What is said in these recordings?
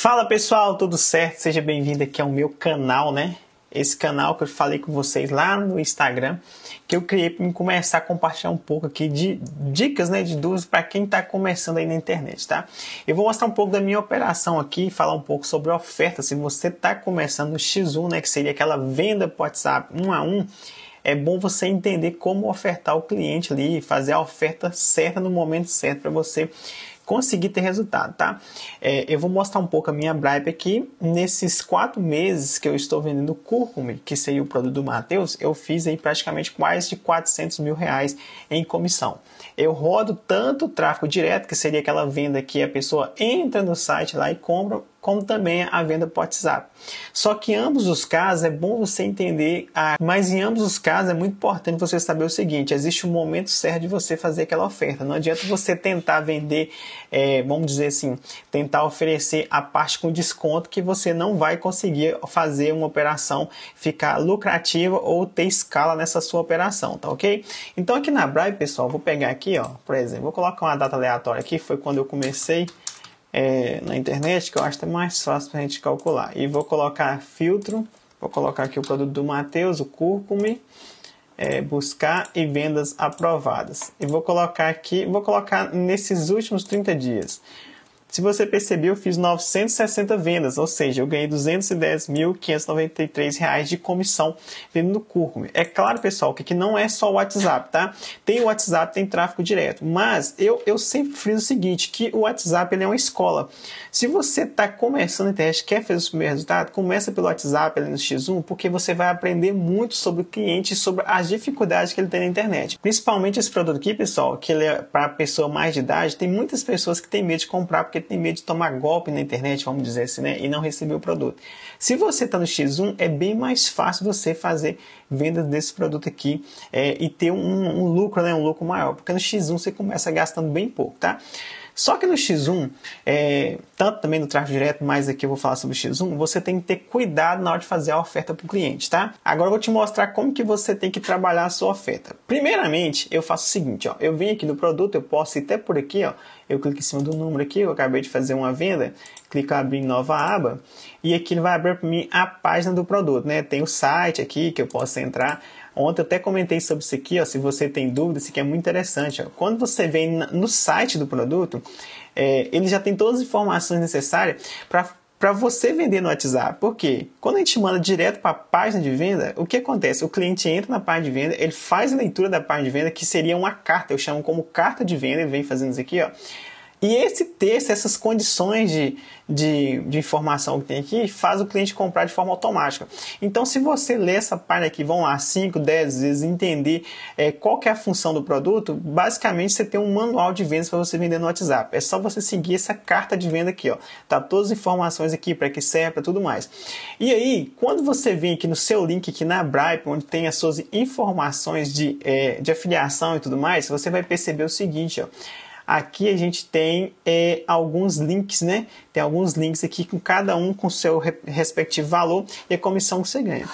Fala pessoal, tudo certo? Seja bem-vindo aqui ao meu canal, né? Esse canal que eu falei com vocês lá no Instagram, que eu criei para começar a compartilhar um pouco aqui de dicas, né, de dúvidas para quem está começando aí na internet, tá? Eu vou mostrar um pouco da minha operação aqui, falar um pouco sobre oferta. Se você está começando o X1, né, que seria aquela venda por WhatsApp um a um, é bom você entender como ofertar o cliente ali, fazer a oferta certa no momento certo para você conseguir ter resultado, tá? É, eu vou mostrar um pouco a minha bribe aqui. Nesses quatro meses que eu estou vendendo cúrcuma, que seria o produto do Matheus, eu fiz aí praticamente mais de 400 mil reais em comissão. Eu rodo tanto o tráfego direto, que seria aquela venda que a pessoa entra no site lá e compra, como também a venda por WhatsApp. Só que em ambos os casos é bom você entender, a... mas em ambos os casos é muito importante você saber o seguinte: existe um momento certo de você fazer aquela oferta. Não adianta você tentar vender, é, vamos dizer assim, tentar oferecer a parte com desconto que você não vai conseguir fazer uma operação ficar lucrativa ou ter escala nessa sua operação, tá ok? Então aqui na Bribe, pessoal, vou pegar aqui, ó, por exemplo, vou colocar uma data aleatória aqui, foi quando eu comecei é, na internet, que eu acho que é mais fácil para a gente calcular. E vou colocar filtro, vou colocar aqui o produto do Matheus, o cúrcume, é, buscar e vendas aprovadas. E vou colocar aqui, vou colocar nesses últimos 30 dias. Se você percebeu eu fiz 960 vendas, ou seja, eu ganhei 210.593 reais de comissão vendendo currículo. É claro, pessoal, que aqui não é só o WhatsApp, tá? Tem o WhatsApp, tem tráfego direto, mas eu, eu sempre friso o seguinte, que o WhatsApp ele é uma escola. Se você está começando a internet, quer fazer o primeiro resultado, começa pelo WhatsApp ali no X1, porque você vai aprender muito sobre o cliente e sobre as dificuldades que ele tem na internet. Principalmente esse produto aqui, pessoal, que ele é para pessoa mais de idade, tem muitas pessoas que têm medo de comprar porque porque tem medo de tomar golpe na internet, vamos dizer assim, né? E não receber o produto. Se você está no X1, é bem mais fácil você fazer vendas desse produto aqui é, e ter um, um lucro, né? Um lucro maior, porque no X1 você começa gastando bem pouco, tá? Só que no X1, é, tanto também no tráfego direto, mas aqui eu vou falar sobre o X1, você tem que ter cuidado na hora de fazer a oferta para o cliente, tá? Agora eu vou te mostrar como que você tem que trabalhar a sua oferta. Primeiramente, eu faço o seguinte, ó, eu venho aqui no produto, eu posso ir até por aqui, ó, eu clico em cima do número aqui, eu acabei de fazer uma venda, clico em abrir nova aba, e aqui ele vai abrir para mim a página do produto, né? Tem o site aqui que eu posso entrar, Ontem eu até comentei sobre isso aqui, ó, se você tem dúvida, isso aqui é muito interessante. Ó. Quando você vem no site do produto, é, ele já tem todas as informações necessárias para para você vender no WhatsApp. Por quê? Quando a gente manda direto para a página de venda, o que acontece? O cliente entra na página de venda, ele faz a leitura da página de venda, que seria uma carta, eu chamo como carta de venda, ele vem fazendo isso aqui, ó. E esse texto, essas condições de, de, de, informação que tem aqui, faz o cliente comprar de forma automática. Então, se você ler essa parte aqui, vão lá 5, 10 vezes, entender é, qual que é a função do produto, basicamente você tem um manual de vendas para você vender no WhatsApp. É só você seguir essa carta de venda aqui, ó. Tá todas as informações aqui, para que serve, para tudo mais. E aí, quando você vem aqui no seu link aqui na Bripe, onde tem as suas informações de, é, de afiliação e tudo mais, você vai perceber o seguinte, ó Aqui a gente tem é, alguns links, né? Tem alguns links aqui com cada um com seu respectivo valor e a comissão que você ganha.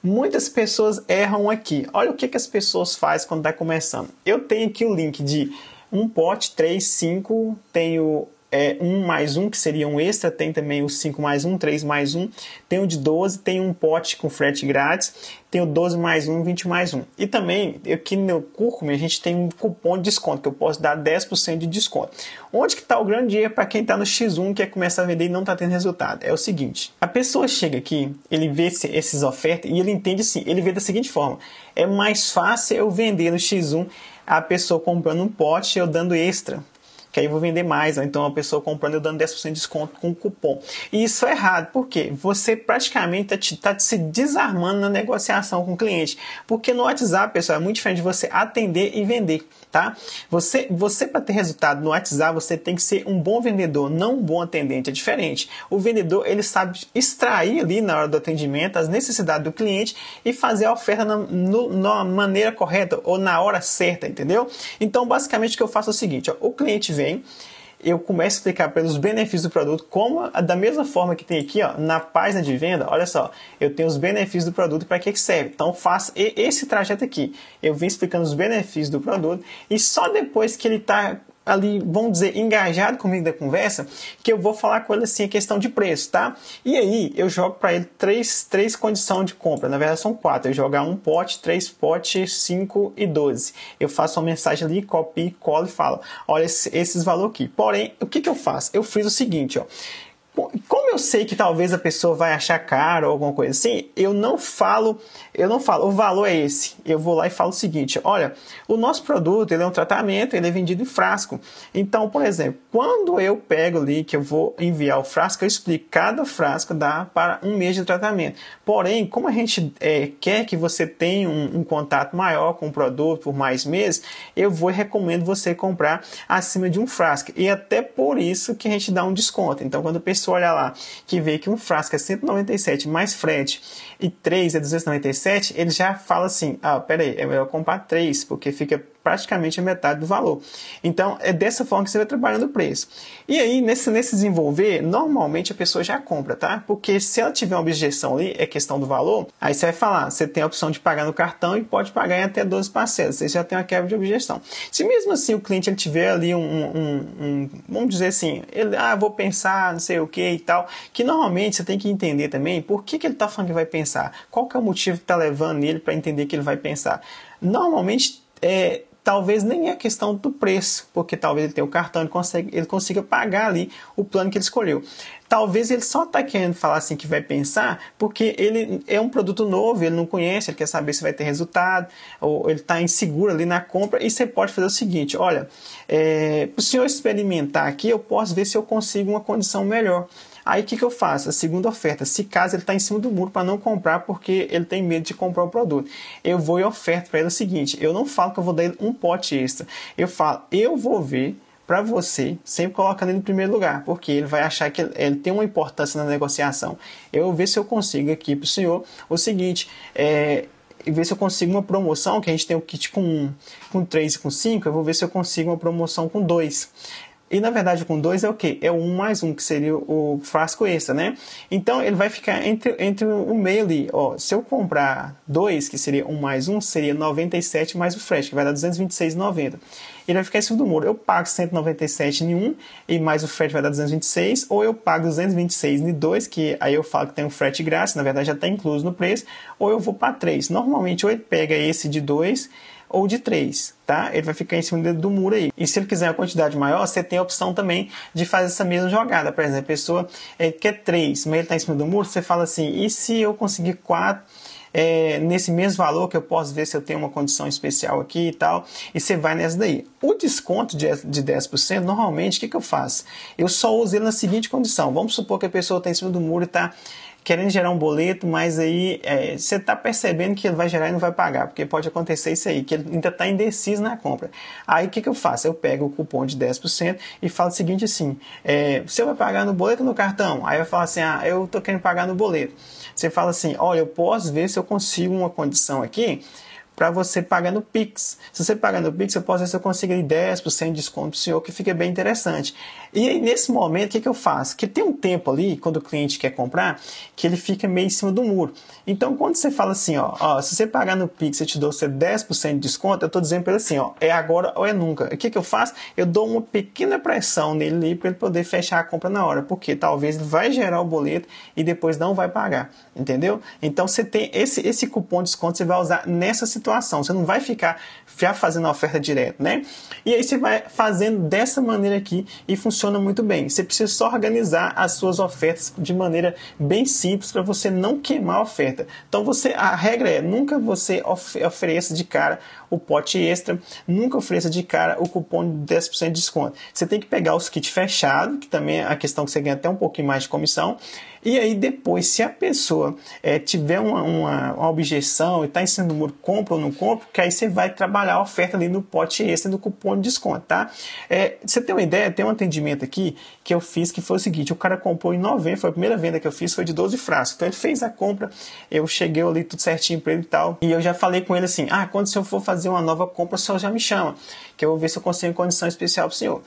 Muitas pessoas erram aqui. Olha o que, que as pessoas fazem quando está começando. Eu tenho aqui o link de um pote, três cinco, tenho é, 1 mais 1, que seria um extra, tem também o 5 mais 1, 3 mais 1, tem o de 12, tem um pote com frete grátis, tem o 12 mais 1, 20 mais 1. E também, aqui no meu a gente tem um cupom de desconto, que eu posso dar 10% de desconto. Onde que está o grande erro para quem está no X1, que começar a vender e não está tendo resultado? É o seguinte, a pessoa chega aqui, ele vê esses essas ofertas e ele entende assim, ele vê da seguinte forma, é mais fácil eu vender no X1 a pessoa comprando um pote eu dando extra que aí eu vou vender mais, então a pessoa comprando eu dando 10% de desconto com cupom. E isso é errado, porque você praticamente está tá, tá se desarmando na negociação com o cliente. Porque no WhatsApp, pessoal, é muito diferente de você atender e vender. Tá? Você, você para ter resultado no WhatsApp, você tem que ser um bom vendedor, não um bom atendente, é diferente. O vendedor, ele sabe extrair ali na hora do atendimento as necessidades do cliente e fazer a oferta na, no, na maneira correta ou na hora certa, entendeu? Então, basicamente o que eu faço é o seguinte, ó, o cliente vem tem, eu começo a explicar pelos benefícios do produto, como da mesma forma que tem aqui ó, na página de venda, olha só, eu tenho os benefícios do produto para que, que serve. Então faça esse trajeto aqui. Eu vim explicando os benefícios do produto e só depois que ele está ali, vamos dizer, engajado comigo da conversa, que eu vou falar com ele assim a questão de preço, tá? E aí eu jogo para ele três, três condições de compra, na verdade são quatro, eu jogar um pote, três potes, cinco e doze. Eu faço uma mensagem ali, copio, colo e falo, olha esses, valores aqui. Porém, o que, que eu faço? Eu fiz o seguinte, ó como eu sei que talvez a pessoa vai achar caro ou alguma coisa assim, eu não falo, eu não falo, o valor é esse. Eu vou lá e falo o seguinte, olha, o nosso produto, ele é um tratamento, ele é vendido em frasco. Então, por exemplo, quando eu pego ali que eu vou enviar o frasco, eu explico cada frasco dá para um mês de tratamento. Porém, como a gente é, quer que você tenha um, um contato maior com o produto por mais meses, eu vou recomendo você comprar acima de um frasco. E até por isso que a gente dá um desconto. Então, quando a pessoa pessoa olhar lá que vê que um frasco é 197 mais frete e 3 é 297, ele já fala assim: ah, peraí, é melhor comprar 3, porque fica praticamente a metade do valor. Então, é dessa forma que você vai trabalhando o preço. E aí, nesse, nesse desenvolver, normalmente a pessoa já compra, tá? Porque se ela tiver uma objeção ali, é questão do valor, aí você vai falar, você tem a opção de pagar no cartão e pode pagar em até 12 parcelas. Você já tem uma quebra de objeção. Se mesmo assim o cliente ele tiver ali um, um, um vamos dizer assim, ele, ah, vou pensar, não sei o que e tal, que normalmente você tem que entender também por que, que ele está falando que vai pensar, qual que é o motivo que está levando ele para entender que ele vai pensar. Normalmente é, talvez nem é questão do preço, porque talvez ele tenha o cartão, ele, consegue, ele consiga pagar ali o plano que ele escolheu. Talvez ele só está querendo falar assim que vai pensar, porque ele é um produto novo, ele não conhece, ele quer saber se vai ter resultado, ou ele está inseguro ali na compra, e você pode fazer o seguinte: olha, é, para o senhor experimentar aqui, eu posso ver se eu consigo uma condição melhor. Aí o que, que eu faço? A segunda oferta, se caso ele está em cima do muro para não comprar porque ele tem medo de comprar o produto, eu vou e oferto para ele o seguinte: eu não falo que eu vou dar ele um pote extra, eu falo, eu vou ver para você, sempre colocando ele em primeiro lugar, porque ele vai achar que ele, ele tem uma importância na negociação. Eu vou ver se eu consigo aqui para o senhor o seguinte: é, ver se eu consigo uma promoção, que a gente tem o um kit com, com 3 e com 5, eu vou ver se eu consigo uma promoção com 2. E na verdade, com 2 é o quê? É o 1 um mais 1, um, que seria o frasco extra, né? Então ele vai ficar entre, entre o meio ali. Ó, se eu comprar 2, que seria 1 um mais 1, seria 97 mais o frete, que vai dar 226,90. Ele vai ficar em cima do muro. Eu pago 197 em 1 e mais o frete vai dar 226, ou eu pago 226 em 2, que aí eu falo que tem um frete grátis, na verdade já está incluso no preço, ou eu vou para 3. Normalmente, ou ele pega esse de 2 ou de 3, tá? Ele vai ficar em cima do muro aí. E se ele quiser uma quantidade maior, você tem a opção também de fazer essa mesma jogada. Por exemplo, a pessoa é, quer 3, mas ele está em cima do muro, você fala assim, e se eu conseguir 4... É, nesse mesmo valor que eu posso ver se eu tenho uma condição especial aqui e tal, e você vai nessa daí. O desconto de, de 10%, normalmente, o que, que eu faço? Eu só uso ele na seguinte condição. Vamos supor que a pessoa está em cima do muro e está querendo gerar um boleto, mas aí é, você está percebendo que ele vai gerar e não vai pagar, porque pode acontecer isso aí, que ele ainda está indeciso na compra. Aí o que, que eu faço? Eu pego o cupom de 10% e falo o seguinte assim, é, você vai pagar no boleto ou no cartão? Aí eu falo assim, ah, eu estou querendo pagar no boleto. Você fala assim, olha, eu posso ver se eu consigo uma condição aqui para você pagar no Pix. Se você pagar no Pix, eu posso ver se eu conseguir 10% de desconto para o senhor, que fica bem interessante. E aí, nesse momento, o que, que eu faço? Que tem um tempo ali, quando o cliente quer comprar, que ele fica meio em cima do muro. Então, quando você fala assim, ó, ó se você pagar no Pix, eu te dou 10% de desconto, eu estou dizendo para ele assim, ó, é agora ou é nunca. O que, que eu faço? Eu dou uma pequena pressão nele ali para ele poder fechar a compra na hora, porque talvez ele vai gerar o boleto e depois não vai pagar, entendeu? Então, você tem esse, esse cupom de desconto, você vai usar nessa situação situação. Você não vai ficar já fazendo a oferta direto, né? E aí você vai fazendo dessa maneira aqui e funciona muito bem. Você precisa só organizar as suas ofertas de maneira bem simples para você não queimar a oferta. Então você a regra é nunca você of, ofereça de cara o pote extra. Nunca ofereça de cara o cupom de 10% de desconto. Você tem que pegar os kits fechados, que também é a questão que você ganha até um pouquinho mais de comissão. E aí depois, se a pessoa é, tiver uma, uma, uma, objeção e está em cima do muro, compra ou não compra, que aí você vai trabalhar a oferta ali no pote extra do cupom de desconto, tá? É, você tem uma ideia, tem um atendimento aqui que eu fiz que foi o seguinte, o cara comprou em novembro, foi a primeira venda que eu fiz, foi de 12 frascos. Então ele fez a compra, eu cheguei ali tudo certinho para ele e tal, e eu já falei com ele assim, ah, quando se eu for fazer fazer uma nova compra, o senhor já me chama, que eu vou ver se eu consigo condição especial para o senhor.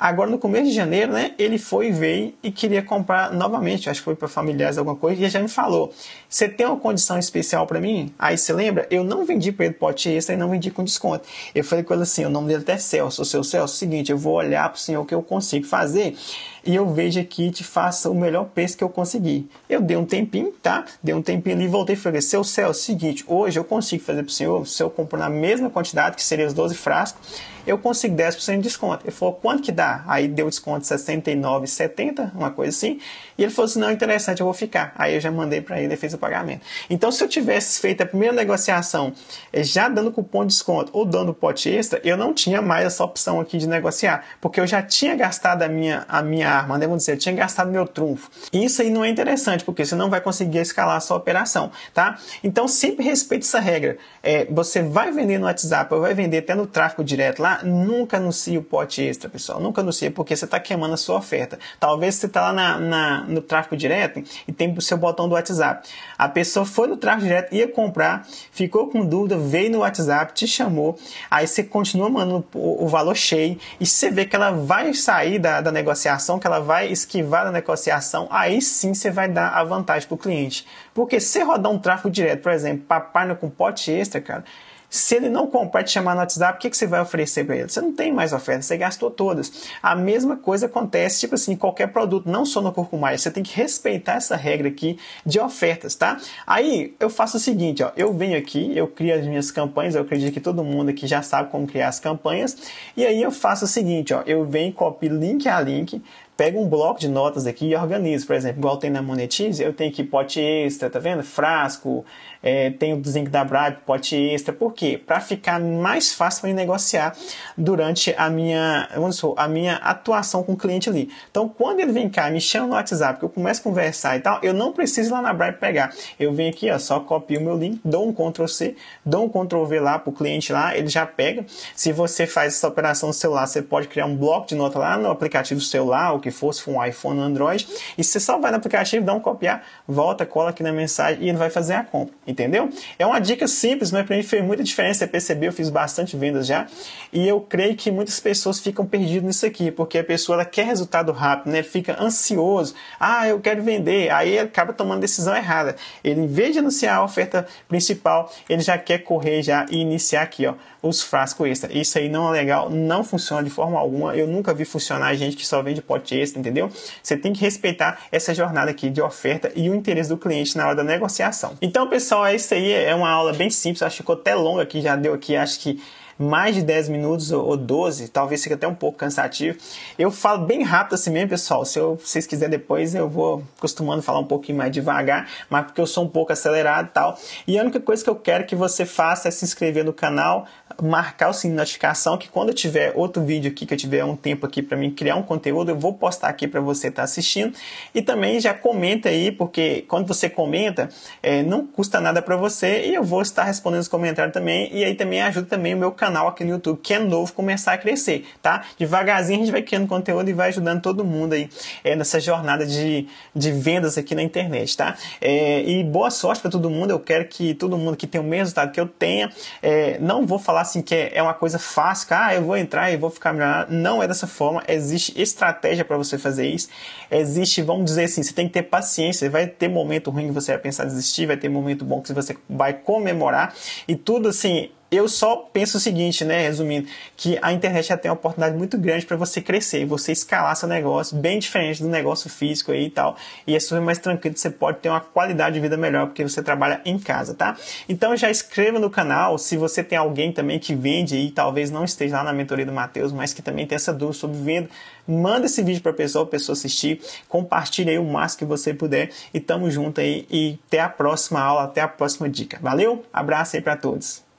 Agora, no começo de janeiro, né, ele foi, veio e queria comprar novamente. Acho que foi para familiares, alguma coisa, e já me falou: Você tem uma condição especial para mim? Aí você lembra? Eu não vendi para ele pote extra e não vendi com desconto. Eu falei com ele assim: O nome dele até é Celso. O seu Celso, é seguinte, eu vou olhar para o senhor o que eu consigo fazer e eu vejo aqui te faça o melhor preço que eu conseguir. Eu dei um tempinho, tá? Dei um tempinho ali e voltei e falei, seu céu é seguinte, hoje eu consigo fazer para o senhor, se eu comprar na mesma quantidade, que seria os 12 frascos, eu consigo 10% de desconto. Ele falou, quanto que dá? Aí deu desconto de 69,70, uma coisa assim. E ele falou assim, não, interessante, eu vou ficar. Aí eu já mandei para ele e fez o pagamento. Então, se eu tivesse feito a primeira negociação eh, já dando cupom de desconto ou dando pote extra, eu não tinha mais essa opção aqui de negociar, porque eu já tinha gastado a minha, a minha ganhar, né? Vamos dizer, eu tinha gastado meu trunfo. Isso aí não é interessante, porque você não vai conseguir escalar a sua operação, tá? Então sempre respeite essa regra. É, você vai vender no WhatsApp, ou vai vender até no tráfego direto lá, nunca anuncie o pote extra, pessoal. Nunca anuncie, porque você está queimando a sua oferta. Talvez você está lá na, na, no tráfego direto e tem o seu botão do WhatsApp. A pessoa foi no tráfego direto, ia comprar, ficou com dúvida, veio no WhatsApp, te chamou, aí você continua mandando o, o valor cheio e você vê que ela vai sair da, da negociação que ela vai esquivar da negociação, aí sim você vai dar a vantagem para o cliente. Porque se rodar um tráfego direto, por exemplo, para a página com pote extra, cara, se ele não comprar e te chamar no WhatsApp, o que, que você vai oferecer para ele? Você não tem mais oferta, você gastou todas. A mesma coisa acontece, tipo assim, em qualquer produto, não só no Curcumaia. Você tem que respeitar essa regra aqui de ofertas, tá? Aí eu faço o seguinte, ó, eu venho aqui, eu crio as minhas campanhas, eu acredito que todo mundo aqui já sabe como criar as campanhas, e aí eu faço o seguinte, ó, eu venho, copio link a link, pego um bloco de notas aqui e organizo. Por exemplo, igual tem na Monetize, eu tenho aqui pote extra, tá vendo? Frasco, é, tenho o Zinc da Bribe, pote extra. Por quê? Para ficar mais fácil de negociar durante a minha, vamos dizer, a minha atuação com o cliente ali. Então, quando ele vem cá, me chama no WhatsApp, que eu começo a conversar e tal, eu não preciso ir lá na Bribe pegar. Eu venho aqui, ó, só copio o meu link, dou um Ctrl C, dou um Ctrl V lá pro cliente lá, ele já pega. Se você faz essa operação no celular, você pode criar um bloco de nota lá no aplicativo celular, o que fosse for um iPhone ou um Android, e você só vai no aplicativo, dá um copiar, volta, cola aqui na mensagem e ele vai fazer a compra, entendeu? É uma dica simples, mas para mim fez muita diferença, você percebeu, eu fiz bastante vendas já, e eu creio que muitas pessoas ficam perdidas nisso aqui, porque a pessoa ela quer resultado rápido, né? Ele fica ansioso, ah, eu quero vender, aí acaba tomando decisão errada. Ele, em vez de anunciar a oferta principal, ele já quer correr já e iniciar aqui, ó, os frascos extra. Isso aí não é legal, não funciona de forma alguma, eu nunca vi funcionar gente que só vende pote entendeu? Você tem que respeitar essa jornada aqui de oferta e o interesse do cliente na hora da negociação. Então, pessoal, é isso aí. É uma aula bem simples. Acho que ficou até longa aqui, já deu aqui, acho que mais de 10 minutos ou 12, talvez fique até um pouco cansativo. Eu falo bem rápido assim mesmo, pessoal. Se eu, vocês quiserem depois, eu vou costumando falar um pouquinho mais devagar, mas porque eu sou um pouco acelerado e tal. E a única coisa que eu quero que você faça é se inscrever no canal, marcar o sininho de notificação, que quando eu tiver outro vídeo aqui, que eu tiver um tempo aqui para mim criar um conteúdo, eu vou postar aqui para você estar tá assistindo. E também já comenta aí, porque quando você comenta, é, não custa nada para você e eu vou estar respondendo os comentários também. E aí também ajuda também o meu canal aqui no YouTube, que é novo, começar a crescer, tá? Devagarzinho a gente vai criando conteúdo e vai ajudando todo mundo aí é, nessa jornada de, de vendas aqui na internet, tá? É, e boa sorte para todo mundo. Eu quero que todo mundo que tem o mesmo resultado que eu tenha. É, não vou falar assim que é, é uma coisa fácil, que, ah, eu vou entrar e vou ficar melhor Não é dessa forma. Existe estratégia para você fazer isso. Existe, vamos dizer assim, você tem que ter paciência. Vai ter momento ruim que você vai pensar desistir, vai ter momento bom que você vai comemorar. E tudo assim, eu só penso o seguinte, né, resumindo, que a internet já tem uma oportunidade muito grande para você crescer, você escalar seu negócio, bem diferente do negócio físico aí e tal. E é super mais tranquilo, você pode ter uma qualidade de vida melhor porque você trabalha em casa, tá? Então já inscreva no canal, se você tem alguém também que vende e talvez não esteja lá na mentoria do Matheus, mas que também tem essa dúvida sobre venda, manda esse vídeo para a pessoa, a pessoa assistir, compartilhe aí o máximo que você puder e tamo junto aí e até a próxima aula, até a próxima dica. Valeu? Abraço aí para todos.